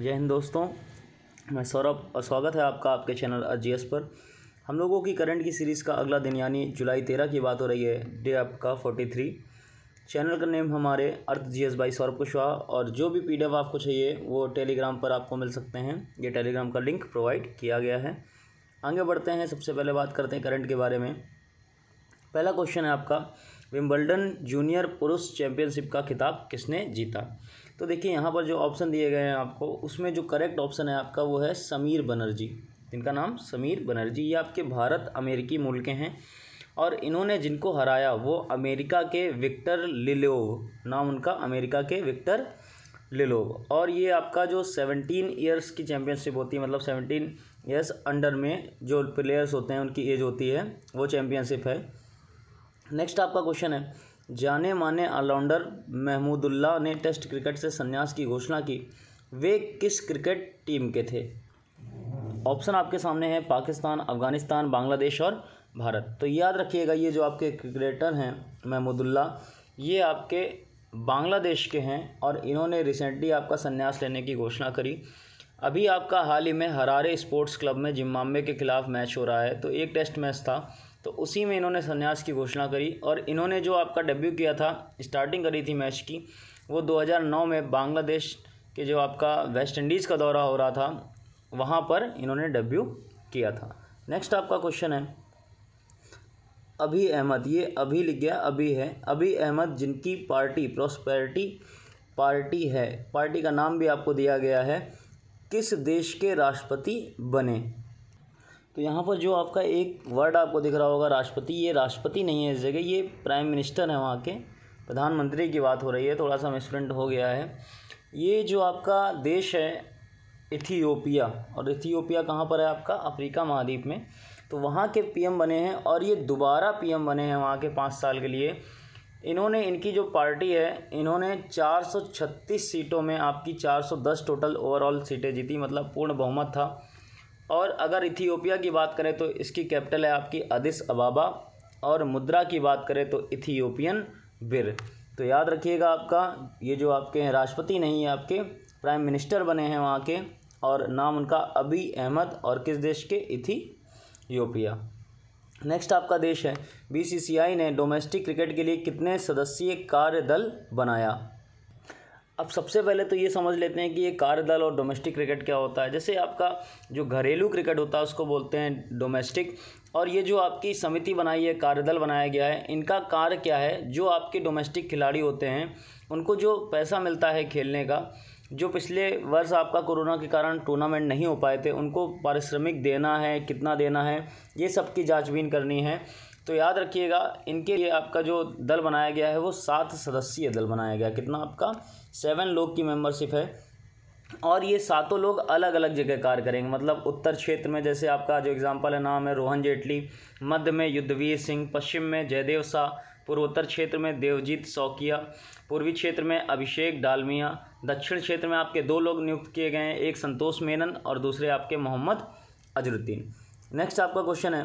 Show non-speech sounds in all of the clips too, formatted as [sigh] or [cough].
जय हिंद दोस्तों मैं सौरभ और स्वागत है आपका आपके चैनल अजीएस पर हम लोगों की करंट की सीरीज़ का अगला दिन यानी जुलाई तेरह की बात हो रही है डे आपका फोर्टी थ्री चैनल का नेम हमारे earth G S by Saurabh Kushwaha और जो भी पी आपको चाहिए वो टेलीग्राम पर आपको मिल सकते हैं ये टेलीग्राम का लिंक प्रोवाइड किया गया है आगे बढ़ते हैं सबसे पहले बात करते हैं करंट के बारे में पहला क्वेश्चन है आपका विम्बल्डन जूनियर पुरुष चैंपियनशिप का खिताब किसने जीता तो देखिए यहाँ पर जो ऑप्शन दिए गए हैं आपको उसमें जो करेक्ट ऑप्शन है आपका वो है समीर बनर्जी जिनका नाम समीर बनर्जी ये आपके भारत अमेरिकी मूल के हैं और इन्होंने जिनको हराया वो अमेरिका के विक्टर लिलोव नाम उनका अमेरिका के विक्टर लिलोव और ये आपका जो सेवनटीन ईयर्स की चैम्पियनशिप होती है मतलब सेवनटीन ईयर्स अंडर में जो प्लेयर्स होते हैं उनकी एज होती है वो चैम्पियनशिप है नेक्स्ट आपका क्वेश्चन है जाने माने ऑलराउंडर महमूदुल्ला ने टेस्ट क्रिकेट से संन्यास की घोषणा की वे किस क्रिकेट टीम के थे ऑप्शन आपके सामने है पाकिस्तान अफगानिस्तान बांग्लादेश और भारत तो याद रखिएगा ये जो आपके क्रिकेटर हैं महमूदुल्ला ये आपके बांग्लादेश के हैं और इन्होंने रिसेंटली आपका संन्यास लेने की घोषणा करी अभी आपका हाल ही में हरारे स्पोर्ट्स क्लब में जिम्बाब्वे के खिलाफ मैच हो रहा है तो एक टेस्ट मैच था तो उसी में इन्होंने संन्यास की घोषणा करी और इन्होंने जो आपका डेब्यू किया था स्टार्टिंग करी थी मैच की वो 2009 में बांग्लादेश के जो आपका वेस्ट इंडीज़ का दौरा हो रहा था वहाँ पर इन्होंने डेब्यू किया था नेक्स्ट आपका क्वेश्चन है अभी अहमद ये अभी लिख गया अभी है अभी अहमद जिनकी पार्टी प्रोस्पेरिटी पार्टी है पार्टी का नाम भी आपको दिया गया है किस देश के राष्ट्रपति बने तो यहाँ पर जो आपका एक वर्ड आपको दिख रहा होगा राष्ट्रपति ये राष्ट्रपति नहीं है इस जगह ये प्राइम मिनिस्टर हैं वहाँ के प्रधानमंत्री की बात हो रही है थोड़ा सा मिसप्रिंट हो गया है ये जो आपका देश है इथियोपिया और इथियोपिया कहाँ पर है आपका अफ्रीका महाद्वीप में तो वहाँ के पीएम बने हैं और ये दोबारा पीएम बने हैं वहाँ के पाँच साल के लिए इन्होंने इनकी जो पार्टी है इन्होंने 436 सीटों में आपकी 410 टोटल ओवरऑल सीटें जीती मतलब पूर्ण बहुमत था और अगर इथियोपिया की बात करें तो इसकी कैपिटल है आपकी अदिस अबाबा और मुद्रा की बात करें तो इथियोपियन बिर तो याद रखिएगा आपका ये जो आपके हैं राष्ट्रपति नहीं है आपके प्राइम मिनिस्टर बने हैं वहाँ के और नाम उनका अबी अहमद और किस देश के इथियोपिया नेक्स्ट आपका देश है बीसीसीआई ने डोमेस्टिक क्रिकेट के लिए कितने सदस्यीय कार्य दल बनाया अब सबसे पहले तो ये समझ लेते हैं कि ये कार्यदल और डोमेस्टिक क्रिकेट क्या होता है जैसे आपका जो घरेलू क्रिकेट होता है उसको बोलते हैं डोमेस्टिक और ये जो आपकी समिति बनाई है कार्यदल बनाया गया है इनका कार्य क्या है जो आपके डोमेस्टिक खिलाड़ी होते हैं उनको जो पैसा मिलता है खेलने का जो पिछले वर्ष आपका कोरोना के कारण टूर्नामेंट नहीं हो पाए थे उनको पारिश्रमिक देना है कितना देना है ये सब की जाँच करनी है तो याद रखिएगा इनके लिए आपका जो दल बनाया गया है वो सात सदस्यीय दल बनाया गया कितना आपका सेवन लोग की मेंबरशिप है और ये सातों लोग अलग अलग जगह कार्य करेंगे मतलब उत्तर क्षेत्र में जैसे आपका जो एग्जाम्पल है नाम है रोहन जेटली मध्य में युद्धवीर सिंह पश्चिम में जयदेव शाह पूर्वोत्तर क्षेत्र में देवजीत सौकिया पूर्वी क्षेत्र में अभिषेक डालमिया दक्षिण क्षेत्र में आपके दो लोग नियुक्त किए गए हैं एक संतोष मेनन और दूसरे आपके मोहम्मद अजरुद्दीन नेक्स्ट आपका क्वेश्चन है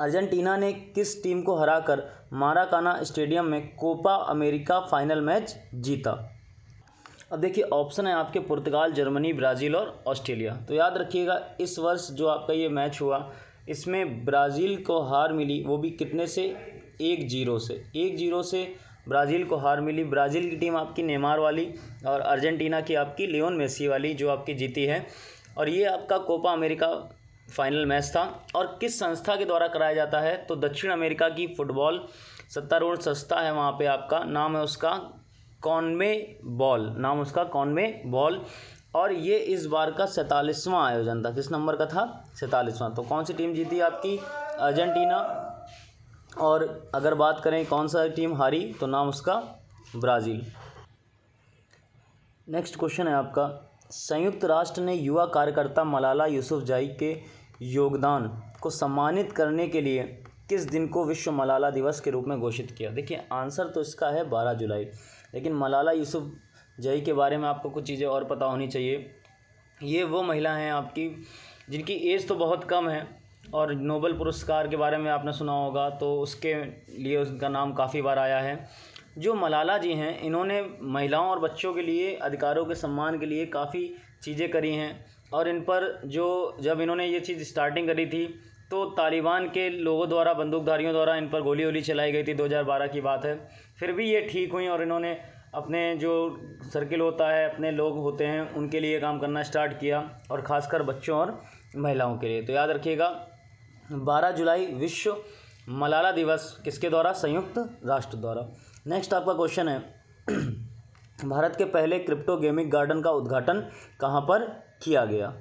अर्जेंटीना ने किस टीम को हराकर माराकाना स्टेडियम में कोपा अमेरिका फाइनल मैच जीता अब देखिए ऑप्शन है आपके पुर्तगाल जर्मनी ब्राज़ील और ऑस्ट्रेलिया तो याद रखिएगा इस वर्ष जो आपका ये मैच हुआ इसमें ब्राज़ील को हार मिली वो भी कितने से एक जीरो से एक जीरो से ब्राज़ील को हार मिली ब्राज़ील की टीम आपकी नेमार वाली और अर्जेंटीना की आपकी लियोन मेसी वाली जो आपकी जीती है और ये आपका कोपा अमेरिका फाइनल मैच था और किस संस्था के द्वारा कराया जाता है तो दक्षिण अमेरिका की फुटबॉल सत्तारूढ़ संस्था है वहाँ पे आपका नाम है उसका कॉनमे बॉल नाम उसका कॉनमे बॉल और ये इस बार का सैंतालीसवां आयोजन था किस नंबर का था सैंतालीसवां तो कौन सी टीम जीती आपकी अर्जेंटीना और अगर बात करें कौन सा टीम हारी तो नाम उसका ब्राज़ील नेक्स्ट क्वेश्चन है आपका संयुक्त राष्ट्र ने युवा कार्यकर्ता मलाला जाई के योगदान को सम्मानित करने के लिए किस दिन को विश्व मलाला दिवस के रूप में घोषित किया देखिए आंसर तो इसका है बारह जुलाई लेकिन मलाला यूसुफ जई के बारे में आपको कुछ चीज़ें और पता होनी चाहिए ये वो महिला हैं आपकी जिनकी एज तो बहुत कम है और नोबल पुरस्कार के बारे में आपने सुना होगा तो उसके लिए उनका नाम काफ़ी बार आया है जो मलाला जी हैं इन्होंने महिलाओं और बच्चों के लिए अधिकारों के सम्मान के लिए काफ़ी चीज़ें करी हैं और इन पर जो जब इन्होंने ये चीज़ स्टार्टिंग करी थी तो तालिबान के लोगों द्वारा बंदूकधारियों द्वारा इन पर गोली वोली चलाई गई थी 2012 की बात है फिर भी ये ठीक हुई और इन्होंने अपने जो सर्किल होता है अपने लोग होते हैं उनके लिए काम करना स्टार्ट किया और ख़ासकर बच्चों और महिलाओं के लिए तो याद रखिएगा 12 जुलाई विश्व मलाला दिवस किसके द्वारा संयुक्त राष्ट्र द्वारा नेक्स्ट आपका क्वेश्चन है [clears throat] भारत के पहले क्रिप्टो गेमिंग गार्डन का उद्घाटन कहाँ पर किया गया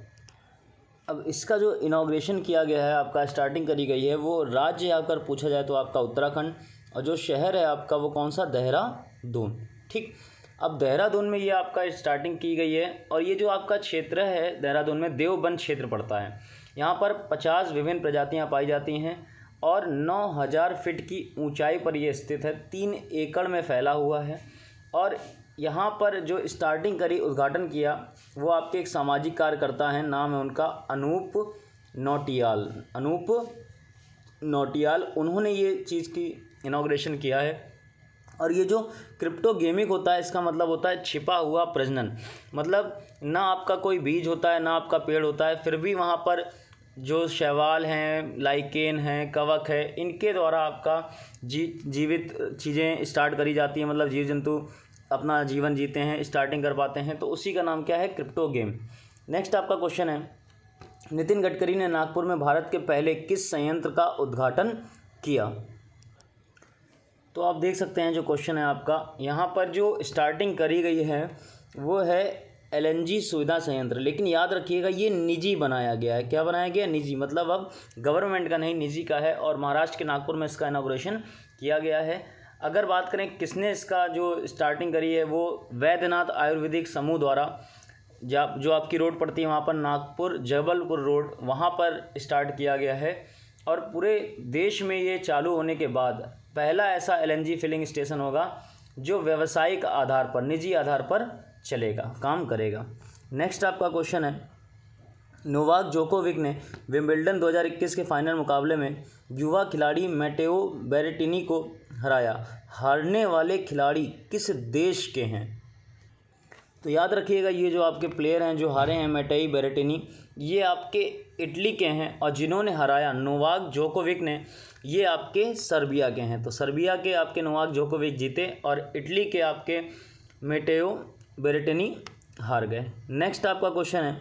अब इसका जो इनाग्रेशन किया गया है आपका स्टार्टिंग करी गई है वो राज्य आकर पूछा जाए तो आपका उत्तराखंड और जो शहर है आपका वो कौन सा देहरादून ठीक अब देहरादून में ये आपका स्टार्टिंग की गई है और ये जो आपका क्षेत्र है देहरादून में देवबन क्षेत्र पड़ता है यहाँ पर पचास विभिन्न प्रजातियाँ पाई जाती हैं और नौ हज़ार फिट की ऊंचाई पर यह स्थित है तीन एकड़ में फैला हुआ है और यहाँ पर जो स्टार्टिंग करी उद्घाटन किया वो आपके एक सामाजिक कार्यकर्ता हैं नाम है उनका अनूप नोटियाल अनूप नोटियाल उन्होंने ये चीज़ की इनाग्रेशन किया है और ये जो क्रिप्टो गेमिंग होता है इसका मतलब होता है छिपा हुआ प्रजनन मतलब ना आपका कोई बीज होता है ना आपका पेड़ होता है फिर भी वहाँ पर जो शैवाल हैं लाइकेन हैं कवक है इनके द्वारा आपका जी जीवित चीज़ें स्टार्ट करी जाती हैं मतलब जीव जंतु अपना जीवन जीते हैं स्टार्टिंग कर पाते हैं तो उसी का नाम क्या है क्रिप्टो गेम नेक्स्ट आपका क्वेश्चन है नितिन गडकरी ने नागपुर में भारत के पहले किस संयंत्र का उद्घाटन किया तो आप देख सकते हैं जो क्वेश्चन है आपका यहाँ पर जो स्टार्टिंग करी गई है वो है एल सुविधा संयंत्र लेकिन याद रखिएगा ये निजी बनाया गया है क्या बनाया गया निजी मतलब अब गवर्नमेंट का नहीं निजी का है और महाराष्ट्र के नागपुर में इसका इनाग्रेशन किया गया है अगर बात करें किसने इसका जो स्टार्टिंग करी है वो वैद्यनाथ आयुर्वेदिक समूह द्वारा जब जो आपकी रोड पड़ती है वहाँ पर नागपुर जबलपुर रोड वहाँ पर स्टार्ट किया गया है और पूरे देश में ये चालू होने के बाद पहला ऐसा एल फिलिंग स्टेशन होगा जो व्यावसायिक आधार पर निजी आधार पर चलेगा काम करेगा नेक्स्ट आपका क्वेश्चन है नोवाक जोकोविक ने विम्बल्डन 2021 के फाइनल मुकाबले में युवा खिलाड़ी मैटेओ बेरेटिनी को हराया हारने वाले खिलाड़ी किस देश के हैं तो याद रखिएगा ये जो आपके प्लेयर हैं जो हारे हैं मेटई बेरेटिनी ये आपके इटली के हैं और जिन्होंने हराया नोवाक जोकोविक ने ये आपके सर्बिया के हैं तो सर्बिया के आपके नोवाक जोकोविक जीते और इटली के आपके मेटेओ बेरेटिनी हार गए नेक्स्ट आपका क्वेश्चन है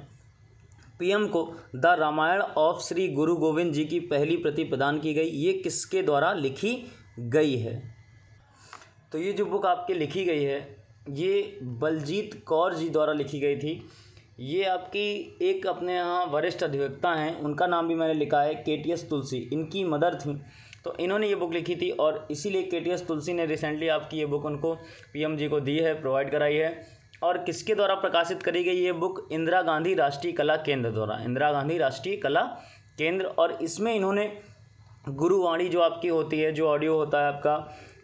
पीएम को द रामायण ऑफ श्री गुरु गोविंद जी की पहली प्रति प्रदान की गई ये किसके द्वारा लिखी गई है तो ये जो बुक आपके लिखी गई है ये बलजीत कौर जी द्वारा लिखी गई थी ये आपकी एक अपने यहाँ वरिष्ठ अधिवक्ता हैं उनका नाम भी मैंने लिखा है के टी एस तुलसी इनकी मदर थी तो इन्होंने ये बुक लिखी थी और इसीलिए के टी एस तुलसी ने रिसेंटली आपकी ये बुक उनको पी एम जी को दी है प्रोवाइड कराई है और किसके द्वारा प्रकाशित करी गई ये बुक इंदिरा गांधी राष्ट्रीय कला केंद्र द्वारा इंदिरा गांधी राष्ट्रीय कला केंद्र और इसमें इन्होंने गुरुवाणी जो आपकी होती है जो ऑडियो होता है आपका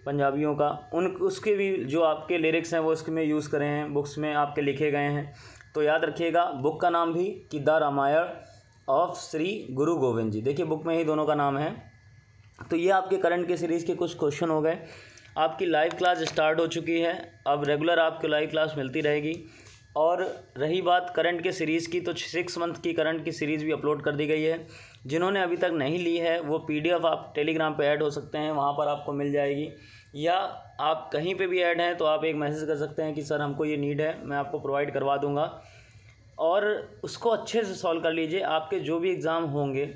पंजाबियों का उन उसके भी जो आपके लिरिक्स हैं वो उसमें यूज़ करें हैं बुक्स में आपके लिखे गए हैं तो याद रखिएगा बुक का नाम भी कि द रामायण ऑफ श्री गुरु गोविंद जी देखिए बुक में ही दोनों का नाम है तो ये आपके करंट के सीरीज़ के कुछ क्वेश्चन हो गए आपकी लाइव क्लास स्टार्ट हो चुकी है अब रेगुलर आपको लाइव क्लास मिलती रहेगी और रही बात करंट के सीरीज़ की तो सिक्स मंथ की करंट की सीरीज़ भी अपलोड कर दी गई है जिन्होंने अभी तक नहीं ली है वो पीडीएफ आप टेलीग्राम पे ऐड हो सकते हैं वहाँ पर आपको मिल जाएगी या आप कहीं पे भी ऐड हैं तो आप एक मैसेज कर सकते हैं कि सर हमको ये नीड है मैं आपको प्रोवाइड करवा दूँगा और उसको अच्छे से सॉल्व कर लीजिए आपके जो भी एग्ज़ाम होंगे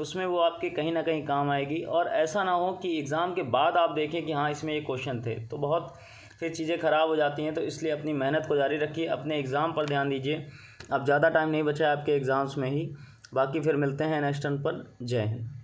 उसमें वो आपके कहीं ना कहीं काम आएगी और ऐसा ना हो कि एग्ज़ाम के बाद आप देखें कि हाँ इसमें ये क्वेश्चन थे तो बहुत फिर चीज़ें ख़राब हो जाती हैं तो इसलिए अपनी मेहनत को जारी रखिए अपने एग्ज़ाम पर ध्यान दीजिए अब ज़्यादा टाइम नहीं बचा है आपके एग्ज़ाम्स में ही बाकी फिर मिलते हैं नेक्स्ट टर्न पर जय हिंद